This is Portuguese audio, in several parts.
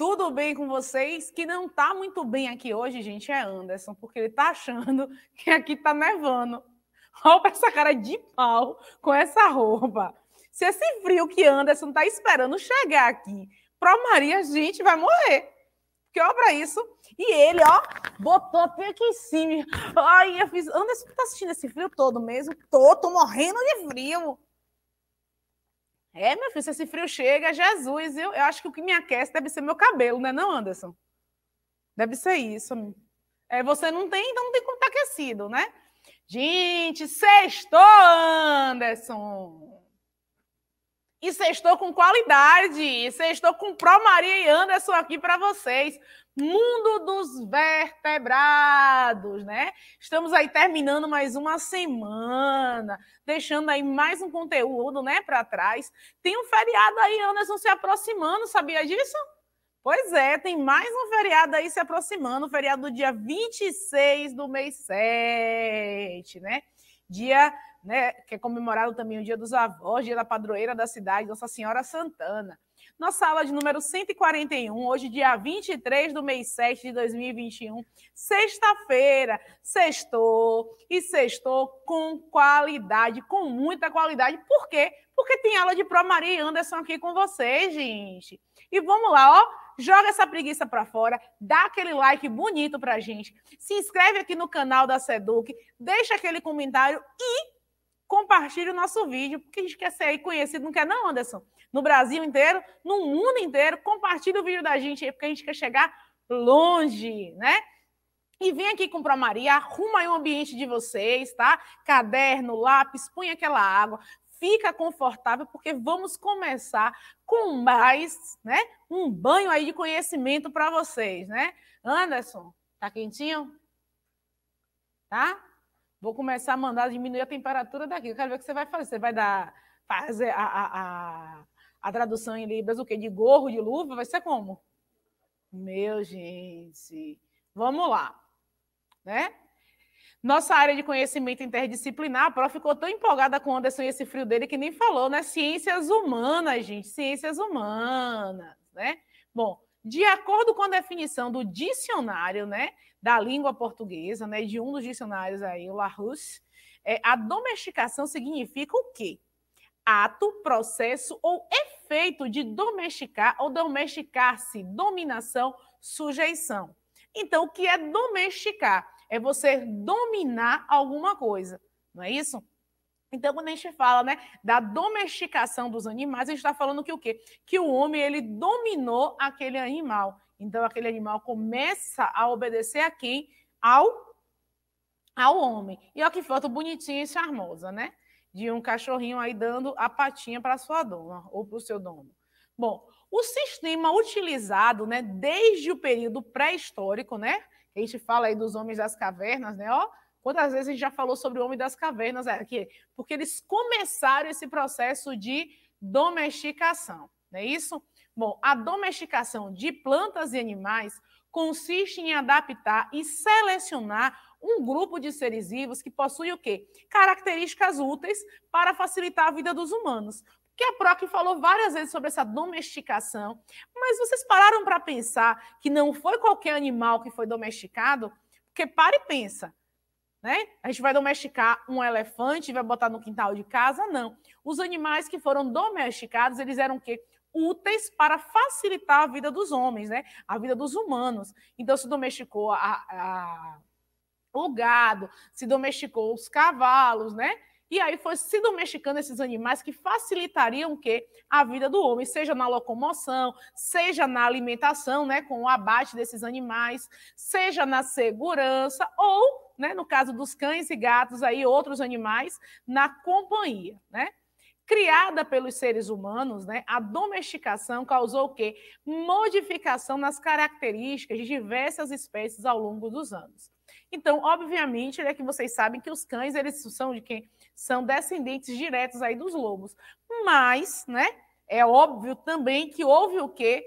Tudo bem com vocês? Que não tá muito bem aqui hoje, gente, é Anderson, porque ele tá achando que aqui tá nevando. Olha essa cara de pau com essa roupa. Se esse frio que Anderson tá esperando chegar aqui pra Maria, a gente vai morrer. Porque olha pra isso. E ele, ó, botou até aqui em cima. Ai, eu fiz. Anderson, tá assistindo esse frio todo mesmo? Tô, tô morrendo de frio. É, meu filho, se esse frio chega, é Jesus, eu, eu acho que o que me aquece deve ser meu cabelo, né, não, Anderson? Deve ser isso. É, você não tem, então não tem como estar tá aquecido, né? Gente, sextou, Anderson! E sextou com qualidade. E sextou com Pro Maria e Anderson aqui para vocês. Mundo dos vertebrados, né? Estamos aí terminando mais uma semana, deixando aí mais um conteúdo, né, para trás. Tem um feriado aí, Anderson, se aproximando, sabia disso? Pois é, tem mais um feriado aí se aproximando, feriado do dia 26 do mês 7, né? dia né, que é comemorado também o Dia dos Avós, Dia da Padroeira da cidade, Nossa Senhora Santana. Nossa aula de número 141, hoje, dia 23 do mês 7 de 2021, sexta-feira, sextou e sextou com qualidade, com muita qualidade. Por quê? Porque tem aula de Pro Maria e Anderson aqui com vocês, gente. E vamos lá, ó joga essa preguiça para fora, dá aquele like bonito para gente, se inscreve aqui no canal da Seduc, deixa aquele comentário e compartilhe o nosso vídeo, porque a gente quer ser aí conhecido, não quer não, Anderson? No Brasil inteiro, no mundo inteiro, compartilhe o vídeo da gente aí, porque a gente quer chegar longe, né? E vem aqui comprar Maria, arruma aí o ambiente de vocês, tá? Caderno, lápis, põe aquela água, fica confortável, porque vamos começar com mais, né? Um banho aí de conhecimento para vocês, né? Anderson, tá quentinho? Tá? Vou começar a mandar diminuir a temperatura daqui. Eu quero ver o que você vai fazer. Você vai dar fazer a, a, a, a tradução em libras o quê? De gorro, de luva? Vai ser como? Meu gente, vamos lá, né? Nossa área de conhecimento interdisciplinar, a Prof ficou tão empolgada com o Anderson e esse frio dele que nem falou, né? Ciências humanas, gente, ciências humanas, né? Bom, de acordo com a definição do dicionário, né, da língua portuguesa, né, de um dos dicionários aí, o Larousse, é, a domesticação significa o quê? Ato, processo ou efeito de domesticar ou domesticar-se, dominação, sujeição. Então, o que é domesticar? é você dominar alguma coisa, não é isso? Então, quando a gente fala né, da domesticação dos animais, a gente está falando que o quê? Que o homem ele dominou aquele animal. Então, aquele animal começa a obedecer a quem? Ao, ao homem. E olha que foto bonitinha e charmosa, né? De um cachorrinho aí dando a patinha para sua dona ou para o seu dono. Bom, o sistema utilizado né, desde o período pré-histórico, né? A gente fala aí dos homens das cavernas, né? Ó, quantas vezes a gente já falou sobre o homem das cavernas aqui? Porque eles começaram esse processo de domesticação, não é isso? Bom, a domesticação de plantas e animais consiste em adaptar e selecionar um grupo de seres vivos que possui o quê? Características úteis para facilitar a vida dos humanos que a PROC falou várias vezes sobre essa domesticação, mas vocês pararam para pensar que não foi qualquer animal que foi domesticado? Porque para e pensa, né? A gente vai domesticar um elefante e vai botar no quintal de casa? Não. Os animais que foram domesticados, eles eram o quê? úteis para facilitar a vida dos homens, né? A vida dos humanos. Então se domesticou a, a, o gado, se domesticou os cavalos, né? E aí foi se domesticando esses animais que facilitariam que a vida do homem, seja na locomoção, seja na alimentação, né, com o abate desses animais, seja na segurança ou, né, no caso dos cães e gatos aí outros animais na companhia, né? criada pelos seres humanos, né, a domesticação causou o quê? Modificação nas características de diversas espécies ao longo dos anos. Então, obviamente, é que vocês sabem que os cães, eles são de quem? são descendentes diretos aí dos lobos. Mas, né, é óbvio também que houve o quê?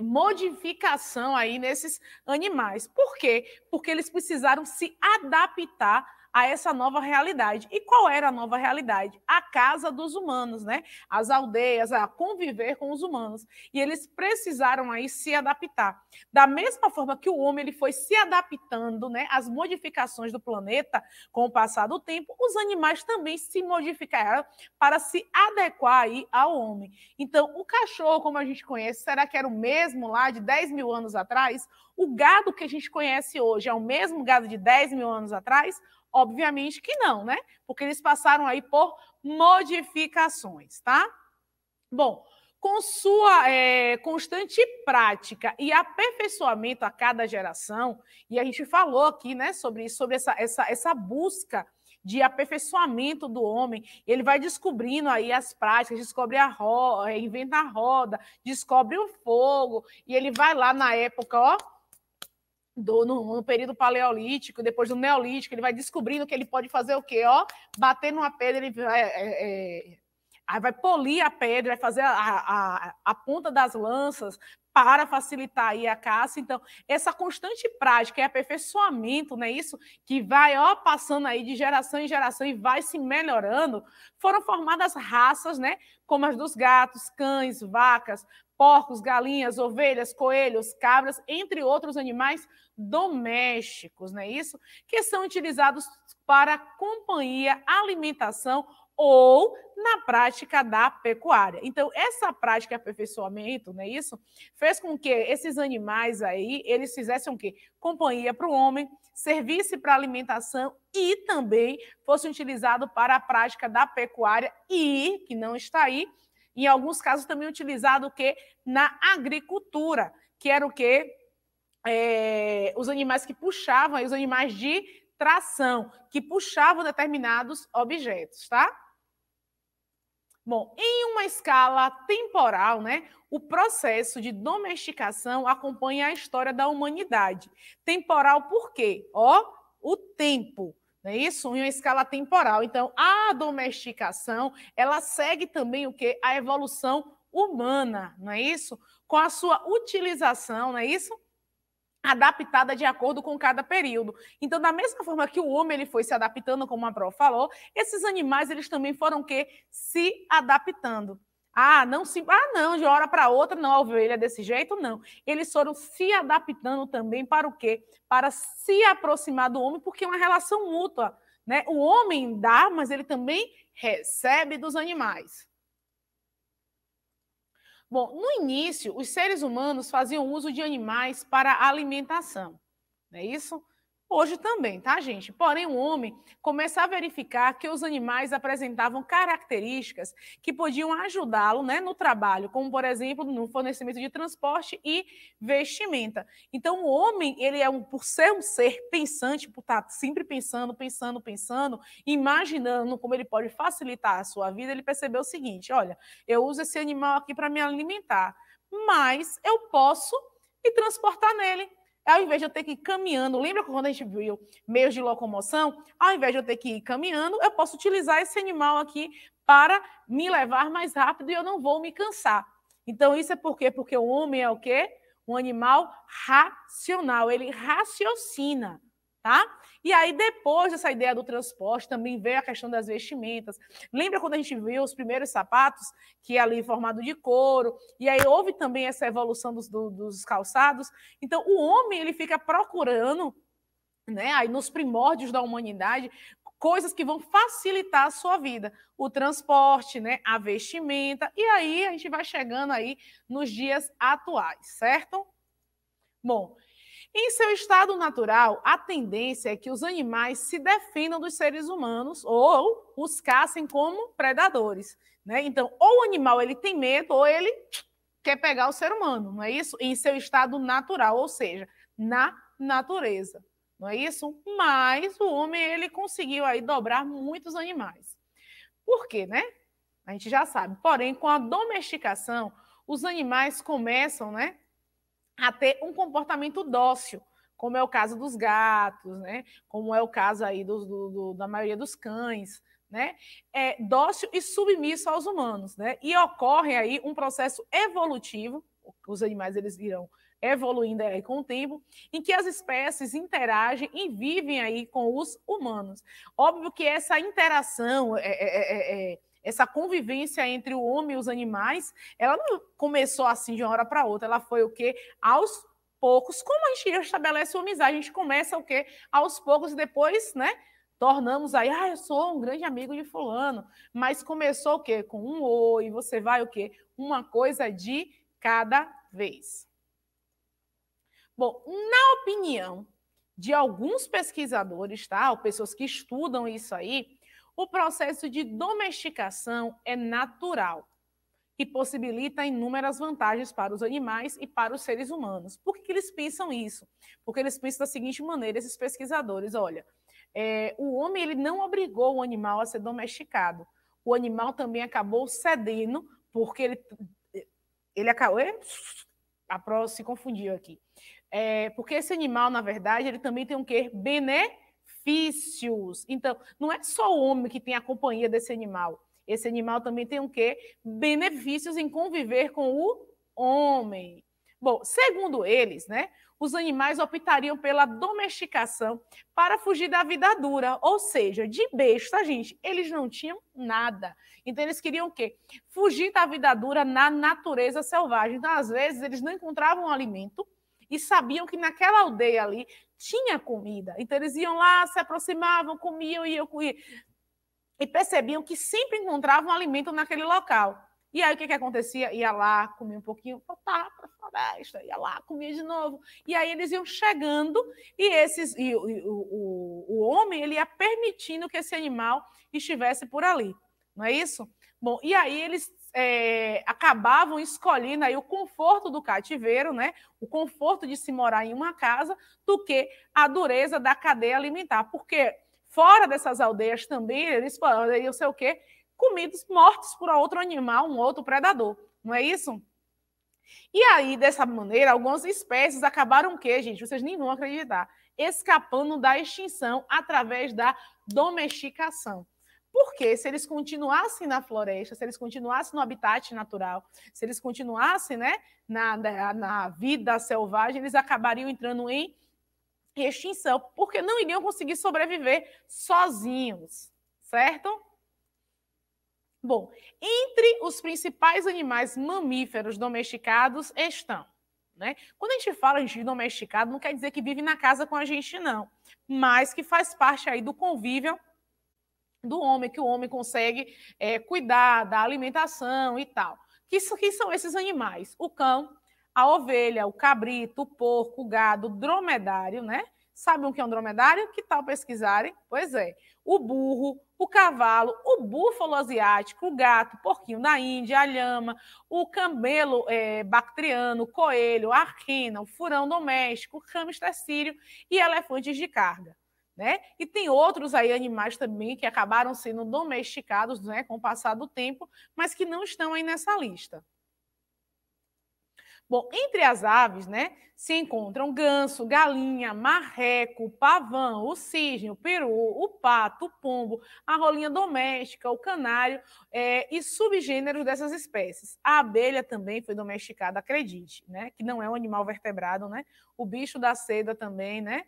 Modificação aí nesses animais. Por quê? Porque eles precisaram se adaptar a essa nova realidade. E qual era a nova realidade? A casa dos humanos, né? As aldeias, a conviver com os humanos. E eles precisaram aí se adaptar. Da mesma forma que o homem ele foi se adaptando, né, às modificações do planeta com o passar do tempo, os animais também se modificaram para se adequar aí ao homem. Então, o cachorro, como a gente conhece, será que era o mesmo lá de 10 mil anos atrás? O gado que a gente conhece hoje é o mesmo gado de 10 mil anos atrás? Obviamente que não, né? Porque eles passaram aí por modificações, tá? Bom, com sua é, constante prática e aperfeiçoamento a cada geração, e a gente falou aqui né, sobre, sobre essa, essa, essa busca de aperfeiçoamento do homem, ele vai descobrindo aí as práticas, descobre a roda, é, inventa a roda, descobre o fogo, e ele vai lá na época, ó, do, no, no, período paleolítico, depois do neolítico, ele vai descobrindo que ele pode fazer o quê? Ó, bater numa pedra, ele vai, é, é, é aí vai polir a pedra, vai fazer a, a, a ponta das lanças para facilitar aí a caça. Então, essa constante prática e aperfeiçoamento, né, isso que vai ó, passando aí de geração em geração e vai se melhorando, foram formadas raças, né, como as dos gatos, cães, vacas, porcos, galinhas, ovelhas, coelhos, cabras, entre outros animais domésticos, né? isso? Que são utilizados para companhia, alimentação ou na prática da pecuária. Então, essa prática de aperfeiçoamento, não é isso? Fez com que esses animais aí, eles fizessem o quê? Companhia para o homem, servisse para alimentação e também fosse utilizado para a prática da pecuária e, que não está aí, em alguns casos também utilizado o quê? Na agricultura, que era o quê? É, os animais que puxavam, os animais de tração, que puxavam determinados objetos, tá? Bom, em uma escala temporal, né, o processo de domesticação acompanha a história da humanidade. Temporal por quê? Ó, o tempo. Não é isso? Em uma escala temporal. Então, a domesticação, ela segue também o quê? A evolução humana, não é isso? Com a sua utilização, não é isso? adaptada de acordo com cada período. Então, da mesma forma que o homem ele foi se adaptando, como a Pro falou, esses animais eles também foram que se adaptando. Ah, não se, ah, não, de uma hora para outra não a ovelha é desse jeito não. Eles foram se adaptando também para o quê? Para se aproximar do homem, porque é uma relação mútua, né? O homem dá, mas ele também recebe dos animais. Bom, no início, os seres humanos faziam uso de animais para alimentação, não é isso? Hoje também, tá, gente? Porém, o homem começa a verificar que os animais apresentavam características que podiam ajudá-lo né, no trabalho, como, por exemplo, no fornecimento de transporte e vestimenta. Então, o homem, ele é um, por ser um ser pensante, por estar tá sempre pensando, pensando, pensando, imaginando como ele pode facilitar a sua vida, ele percebeu o seguinte: olha, eu uso esse animal aqui para me alimentar, mas eu posso me transportar nele ao invés de eu ter que ir caminhando, lembra quando a gente viu meios de locomoção? Ao invés de eu ter que ir caminhando, eu posso utilizar esse animal aqui para me levar mais rápido e eu não vou me cansar. Então, isso é por quê? Porque o homem é o quê? Um animal racional, ele raciocina, tá? E aí, depois dessa ideia do transporte, também veio a questão das vestimentas. Lembra quando a gente viu os primeiros sapatos, que é ali formado de couro, e aí houve também essa evolução dos, do, dos calçados. Então, o homem ele fica procurando, né, aí nos primórdios da humanidade, coisas que vão facilitar a sua vida, o transporte, né, a vestimenta, e aí a gente vai chegando aí nos dias atuais, certo? Bom, em seu estado natural, a tendência é que os animais se defendam dos seres humanos ou os caçem como predadores. Né? Então, ou o animal ele tem medo ou ele quer pegar o ser humano, não é isso? Em seu estado natural, ou seja, na natureza, não é isso? Mas o homem ele conseguiu aí dobrar muitos animais. Por quê, né? A gente já sabe. Porém, com a domesticação, os animais começam, né, a ter um comportamento dócil, como é o caso dos gatos, né? Como é o caso aí do, do, do, da maioria dos cães, né? É dócil e submisso aos humanos, né? E ocorre aí um processo evolutivo, os animais eles irão evoluindo aí com o tempo, em que as espécies interagem e vivem aí com os humanos. Óbvio que essa interação é, é, é, é essa convivência entre o homem e os animais, ela não começou assim de uma hora para outra, ela foi o que aos poucos, como a gente estabelece uma amizade, a gente começa o que aos poucos e depois, né, tornamos aí, ah, eu sou um grande amigo de fulano, mas começou o quê? Com um oi, você vai o quê? Uma coisa de cada vez. Bom, na opinião de alguns pesquisadores, tá? Ou pessoas que estudam isso aí, o processo de domesticação é natural e possibilita inúmeras vantagens para os animais e para os seres humanos. Por que, eles pensam isso? Porque eles pensam da seguinte maneira, esses pesquisadores, olha, é, o homem ele não obrigou o animal a ser domesticado. O animal também acabou cedendo, porque ele, ele acabou... A pró se confundiu aqui. É, porque esse animal, na verdade, ele também tem um quê? Bené benefícios. Então, não é só o homem que tem a companhia desse animal. Esse animal também tem o quê? Benefícios em conviver com o homem. Bom, segundo eles, né, os animais optariam pela domesticação para fugir da vida dura, ou seja, de besta, gente, eles não tinham nada. Então eles queriam o quê? Fugir da vida dura na natureza selvagem. Então, às vezes, eles não encontravam alimento e sabiam que naquela aldeia ali tinha comida. Então eles iam lá, se aproximavam, comiam e eu comia. E percebiam que sempre encontravam alimento naquele local. E aí o que, que acontecia? Ia lá, comia um pouquinho, voltava para tá, a floresta, ia lá, comia de novo. E aí eles iam chegando e esses e, e, o, o, o homem ele ia permitindo que esse animal estivesse por ali. Não é isso? Bom, e aí eles é, acabavam escolhendo aí o conforto do cativeiro, né? O conforto de se morar em uma casa, do que a dureza da cadeia alimentar, porque fora dessas aldeias também eles eu sei o quê? Comidos mortos por outro animal, um outro predador, não é isso? E aí, dessa maneira, algumas espécies acabaram o quê, gente? Vocês nem vão acreditar. Escapando da extinção através da domesticação. Porque se eles continuassem na floresta, se eles continuassem no habitat natural, se eles continuassem né, na, na, né, na vida selvagem, eles acabariam entrando em extinção, porque não iriam conseguir sobreviver sozinhos, certo? Bom, entre os principais animais mamíferos domesticados estão né? Quando a gente fala de domesticado, não quer dizer que vive na casa com a gente, não, mas que faz parte aí do convívio do homem, que o homem consegue é, cuidar da alimentação e tal. Que, que são esses animais? O cão, a ovelha, o cabrito, o porco, o gado, o dromedário, né? Sabem o que é um dromedário? Que tal pesquisarem? Pois é. O burro, o cavalo, o búfalo asiático, o gato, o porquinho da Índia, a lhama, o camelo é, bactriano, o coelho, a arquina, o furão doméstico, o hamster sírio e elefantes de carga. Né? E tem outros aí animais também que acabaram sendo domesticados né, com o passar do tempo, mas que não estão aí nessa lista. Bom, entre as aves, né, se encontram ganso, galinha, marreco, pavão, o cisne, o peru, o pato, o pombo, a rolinha doméstica, o canário é, e subgêneros dessas espécies. A abelha também foi domesticada, acredite, né, que não é um animal vertebrado, né, o bicho da seda também, né,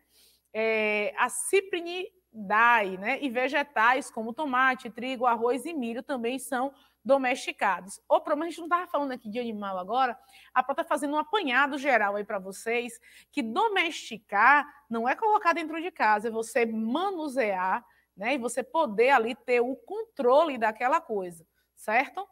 é, a ciprinidai, né? E vegetais como tomate, trigo, arroz e milho também são domesticados. O problema, a gente não estava falando aqui de animal agora, a Pro está fazendo um apanhado geral aí para vocês, que domesticar não é colocar dentro de casa, é você manusear, né? E você poder ali ter o controle daquela coisa, certo?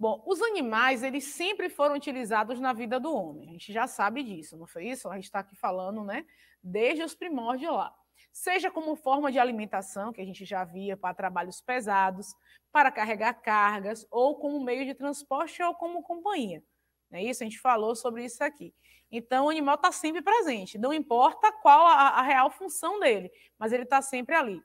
Bom, os animais, eles sempre foram utilizados na vida do homem. A gente já sabe disso, não foi isso? A gente está aqui falando, né? Desde os primórdios lá. Seja como forma de alimentação, que a gente já via para trabalhos pesados, para carregar cargas, ou como meio de transporte ou como companhia. Não é isso? A gente falou sobre isso aqui. Então, o animal está sempre presente, não importa qual a, a real função dele, mas ele está sempre ali.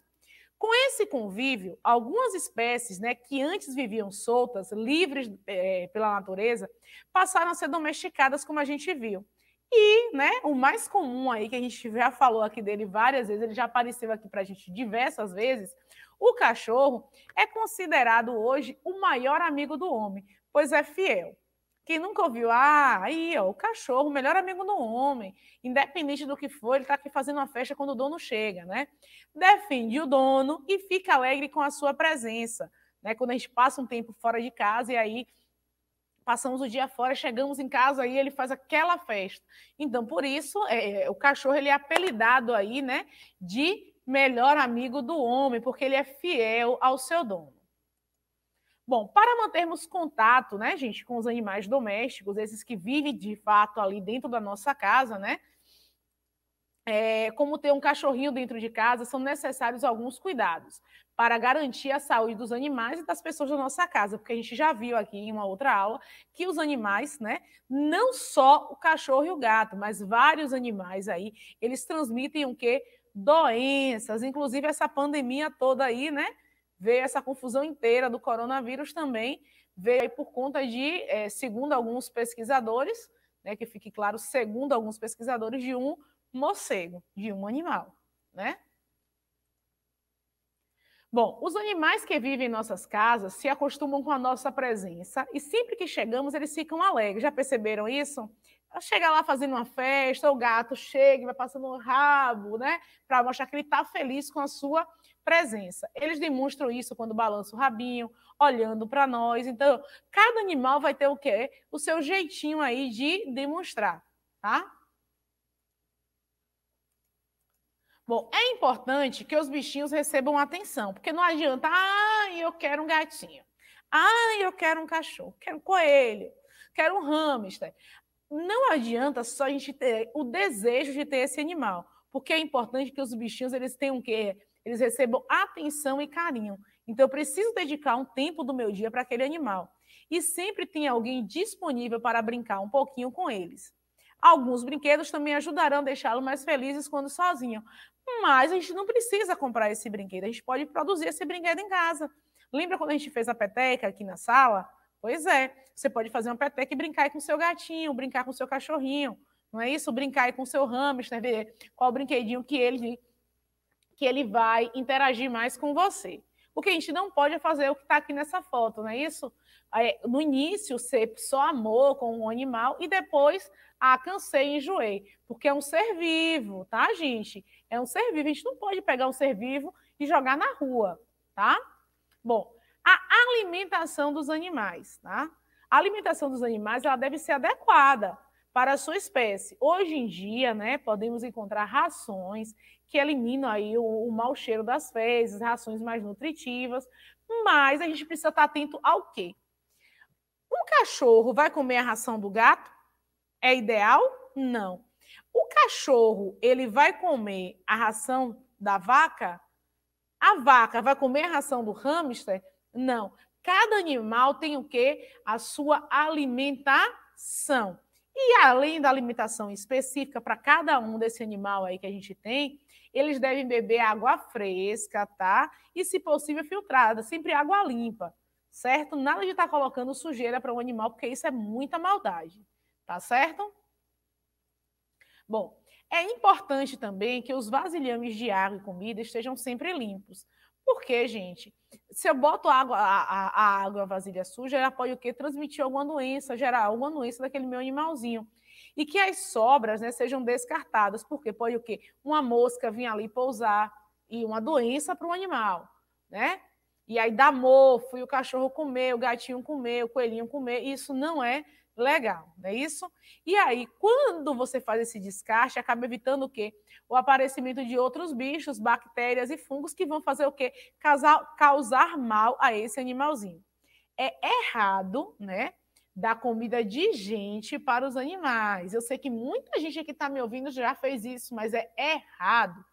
Com esse convívio, algumas espécies né, que antes viviam soltas, livres é, pela natureza, passaram a ser domesticadas, como a gente viu. E né, o mais comum aí, que a gente já falou aqui dele várias vezes, ele já apareceu aqui para a gente diversas vezes, o cachorro é considerado hoje o maior amigo do homem, pois é fiel. Quem nunca ouviu, ah, aí, ó, o cachorro, o melhor amigo do homem, independente do que for, ele está aqui fazendo uma festa quando o dono chega, né? Defende o dono e fica alegre com a sua presença, né? Quando a gente passa um tempo fora de casa e aí passamos o dia fora, chegamos em casa aí ele faz aquela festa. Então, por isso, é, é o cachorro ele é apelidado aí, né, de melhor amigo do homem, porque ele é fiel ao seu dono. Bom, para mantermos contato, né, gente, com os animais domésticos, esses que vivem de fato ali dentro da nossa casa, né? É, como ter um cachorrinho dentro de casa, são necessários alguns cuidados para garantir a saúde dos animais e das pessoas da nossa casa, porque a gente já viu aqui em uma outra aula que os animais, né, não só o cachorro e o gato, mas vários animais aí, eles transmitem o quê? Doenças, inclusive essa pandemia toda aí, né? veio essa confusão inteira do coronavírus também, veio por conta de, é, segundo alguns pesquisadores, né, que fique claro, segundo alguns pesquisadores, de um morcego, de um animal, né? Bom, os animais que vivem em nossas casas se acostumam com a nossa presença e sempre que chegamos eles ficam alegres. Já perceberam isso? Chega lá fazendo uma festa, o gato chega e vai passando o rabo, né? Para mostrar que ele está feliz com a sua presença presença. Eles demonstram isso quando balançam o rabinho, olhando para nós. Então, cada animal vai ter o quê? O seu jeitinho aí de demonstrar, tá? Bom, é importante que os bichinhos recebam atenção, porque não adianta, ah, eu quero um gatinho. Ah, eu quero um cachorro, quero um coelho, quero um hamster. Não adianta só a gente ter o desejo de ter esse animal, porque é importante que os bichinhos eles tenham o quê? eles recebam atenção e carinho. Então, eu preciso dedicar um tempo do meu dia para aquele animal. E sempre tem alguém disponível para brincar um pouquinho com eles. Alguns brinquedos também ajudarão a deixá-lo mais felizes quando sozinho. Mas a gente não precisa comprar esse brinquedo, a gente pode produzir esse brinquedo em casa. Lembra quando a gente fez a peteca aqui na sala? Pois é, você pode fazer uma peteca e brincar com seu gatinho, brincar com seu cachorrinho, não é isso? Brincar com seu hamster, ver qual brinquedinho que ele que ele vai interagir mais com você. O que a gente não pode é fazer é o que está aqui nessa foto, não é isso? É, no início, ser só amor com um animal e depois, ah, cansei, enjoei. Porque é um ser vivo, tá, gente? É um ser vivo. A gente não pode pegar um ser vivo e jogar na rua, tá? Bom, a alimentação dos animais, tá? A alimentação dos animais, ela deve ser adequada para a sua espécie. Hoje em dia, né, podemos encontrar rações que eliminam aí o, o mau cheiro das fezes, rações mais nutritivas, mas a gente precisa estar atento ao quê? Um cachorro vai comer a ração do gato? É ideal? Não. O cachorro, ele vai comer a ração da vaca? A vaca vai comer a ração do hamster? Não. Cada animal tem o quê? A sua alimentação. E além da alimentação específica para cada um desse animal aí que a gente tem, eles devem beber água fresca, tá? E, se possível, filtrada, sempre água limpa, certo? Nada de estar tá colocando sujeira para o um animal, porque isso é muita maldade, tá certo? Bom, é importante também que os vasilhames de água e comida estejam sempre limpos, porque, gente, se eu boto água, a, a água, a vasilha suja, ela pode o quê? Transmitir alguma doença, gerar alguma doença daquele meu animalzinho. E que as sobras né, sejam descartadas, porque pode o quê? Uma mosca vir ali pousar e uma doença para o animal, né? E aí dá mofo, e o cachorro comer, o gatinho comer, o coelhinho comer, Isso não é legal, não é isso? E aí, quando você faz esse descarte, acaba evitando o quê? O aparecimento de outros bichos, bactérias e fungos que vão fazer o quê? Causar, causar mal a esse animalzinho. É errado, né? Dar comida de gente para os animais. Eu sei que muita gente aqui está me ouvindo já fez isso, mas é errado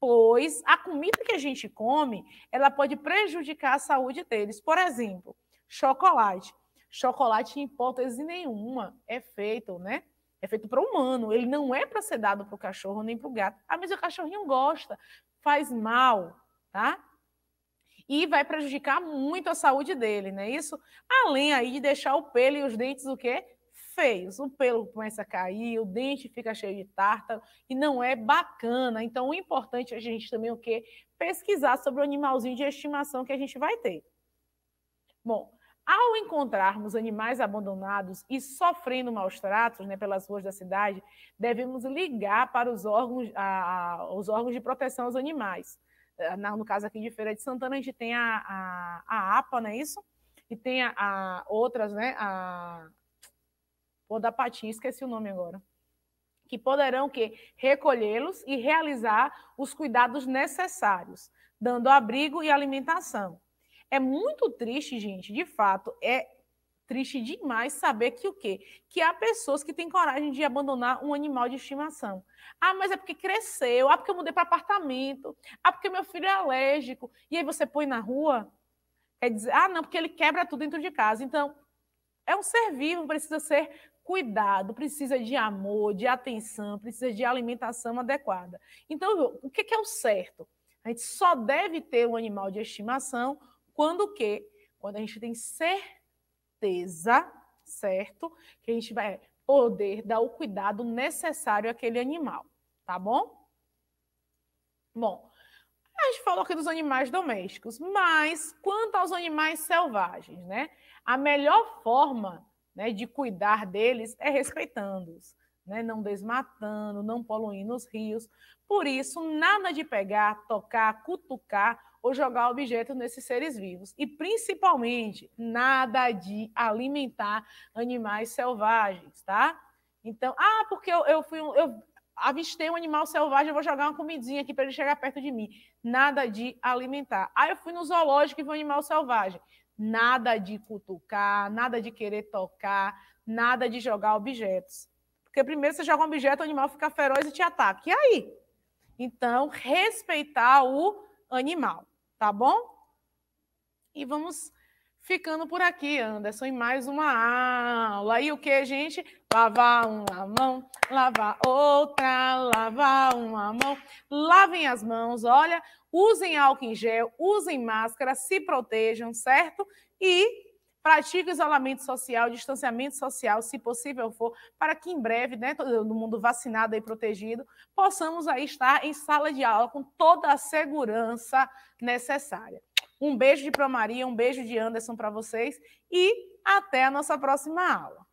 pois a comida que a gente come, ela pode prejudicar a saúde deles. Por exemplo, chocolate. Chocolate, em hipótese nenhuma, é feito, né? É feito para o humano. Ele não é para ser dado para o cachorro nem para o gato. Ah, mas o cachorrinho gosta, faz mal, tá? E vai prejudicar muito a saúde dele, né? Isso, além aí de deixar o pelo e os dentes o quê? feios. O pelo começa a cair, o dente fica cheio de tártaro e não é bacana. Então, o importante é a gente também o quê? Pesquisar sobre o animalzinho de estimação que a gente vai ter. Bom, ao encontrarmos animais abandonados e sofrendo maus tratos né, pelas ruas da cidade, devemos ligar para os órgãos, a, a, os órgãos de proteção aos animais. Eh, no caso aqui de Feira de Santana, a gente tem a, a, a APA, não é isso? E tem a, outras, né? A, ou da Patim, esqueci o nome agora que poderão que recolhê-los e realizar os cuidados necessários, dando abrigo e alimentação. É muito triste, gente, de fato, é triste demais saber que o quê? Que há pessoas que têm coragem de abandonar um animal de estimação. Ah, mas é porque cresceu, ah, porque eu mudei para apartamento, ah, porque meu filho é alérgico. E aí você põe na rua, quer dizer, ah, não, porque ele quebra tudo dentro de casa. Então, é um ser vivo, precisa ser cuidado, precisa de amor, de atenção, precisa de alimentação adequada. Então, o que é o certo? A gente só deve ter um animal de estimação quando o quê? Quando a gente tem certeza, certo? Que a gente vai é, poder dar o cuidado necessário àquele animal, tá bom? Bom, a gente falou aqui dos animais domésticos, mas quanto aos animais selvagens, né? A melhor forma né, de cuidar deles é respeitando-os né? não desmatando, não poluindo os rios. Por isso, nada de pegar, tocar, cutucar ou jogar objetos nesses seres vivos. E, principalmente, nada de alimentar animais selvagens, tá? Então, ah, porque eu, eu fui um, eu avistei um animal selvagem, eu vou jogar uma comidinha aqui para ele chegar perto de mim. Nada de alimentar. Ah, eu fui no zoológico e vi um animal selvagem. Nada de cutucar, nada de querer tocar, nada de jogar objetos. Porque primeiro você joga um objeto, o animal fica feroz e te ataca. E aí? Então, respeitar o animal, tá bom? E vamos ficando por aqui, Anderson, em mais uma aula. E o que, gente? Lavar uma mão, lavar outra, lavar uma mão. Lavem as mãos, olha, usem álcool em gel, usem máscara, se protejam, certo? E pratique isolamento social, distanciamento social, se possível for, para que em breve, né, todo mundo vacinado e protegido, possamos aí estar em sala de aula com toda a segurança necessária. Um beijo de Maria, um beijo de Anderson para vocês e até a nossa próxima aula.